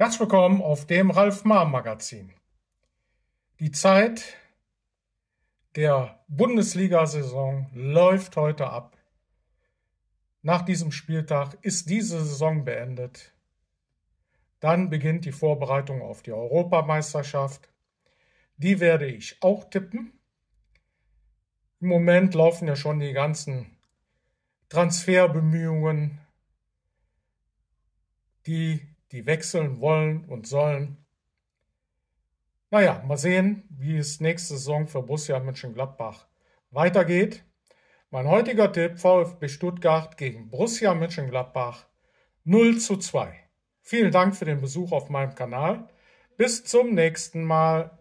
Herzlich willkommen auf dem Ralf Mahr Magazin. Die Zeit der Bundesliga-Saison läuft heute ab. Nach diesem Spieltag ist diese Saison beendet. Dann beginnt die Vorbereitung auf die Europameisterschaft. Die werde ich auch tippen. Im Moment laufen ja schon die ganzen Transferbemühungen, die die wechseln wollen und sollen. Naja, mal sehen, wie es nächste Saison für Borussia Mönchengladbach weitergeht. Mein heutiger Tipp VfB Stuttgart gegen Borussia Mönchengladbach 0 zu 2. Vielen Dank für den Besuch auf meinem Kanal. Bis zum nächsten Mal.